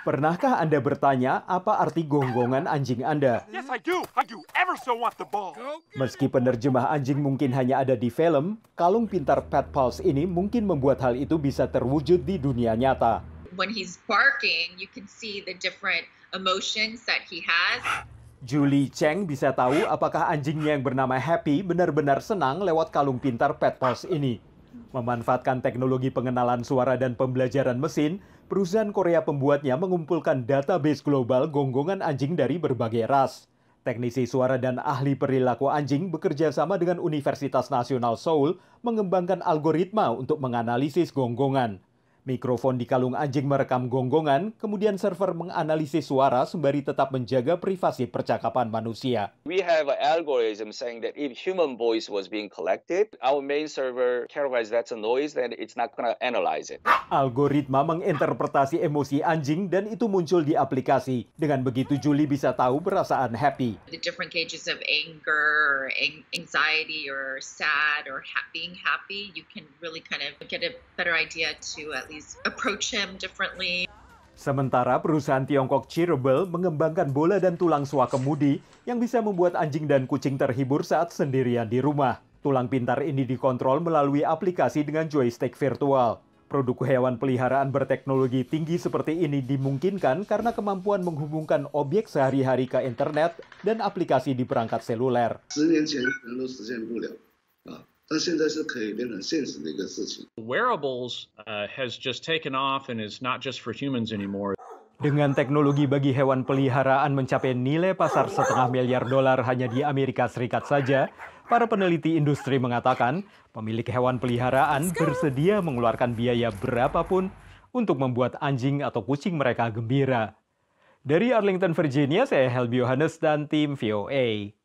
Pernahkah Anda bertanya apa arti gonggongan anjing Anda? Meski penerjemah anjing mungkin hanya ada di film, kalung pintar Pet Pals ini mungkin membuat hal itu bisa terwujud di dunia nyata. When he's barking, you can see the different emotions that he has. Julie Cheng bisa tahu apakah anjingnya yang bernama Happy benar-benar senang lewat kalung pintar Pet Pals ini. Memanfaatkan teknologi pengenalan suara dan pembelajaran mesin, perusahaan Korea pembuatnya mengumpulkan database global gonggongan anjing dari berbagai ras. Teknisi suara dan ahli perilaku anjing bekerja sama dengan Universitas Nasional Seoul mengembangkan algoritma untuk menganalisis gonggongan. Mikrofon di kalung anjing merekam gonggongan, kemudian server menganalisis suara sembari tetap menjaga privasi percakapan manusia. We have an algorithm saying that if human voice was being collected, our main server categorize that's a noise and it's not gonna analyze it. Algoritma menginterpretasi emosi anjing dan itu muncul di aplikasi. Dengan begitu Julie bisa tahu perasaan happy. The different cages of anger, anxiety or sad or being happy, you can really kind of get a better idea to at least Sementara perusahaan Tiongkok Cheerable mengembangkan bola dan tulang swa kemudi yang bisa membuat anjing dan kucing terhibur saat sendirian di rumah. Tulang pintar ini dikontrol melalui aplikasi dengan joystick virtual. Produk hewan peliharaan berteknologi tinggi seperti ini dimungkinkan karena kemampuan menghubungkan objek sehari-hari ke internet dan aplikasi di perangkat seluler. Dengan teknologi bagi hewan peliharaan mencapai nilai pasar setengah miliar dolar hanya di Amerika Serikat saja, para peneliti industri mengatakan pemilik hewan peliharaan bersedia mengeluarkan biaya berapapun untuk membuat anjing atau kucing mereka gembira. Dari Arlington, Virginia, saya Helbi Yohanes dan tim VOA.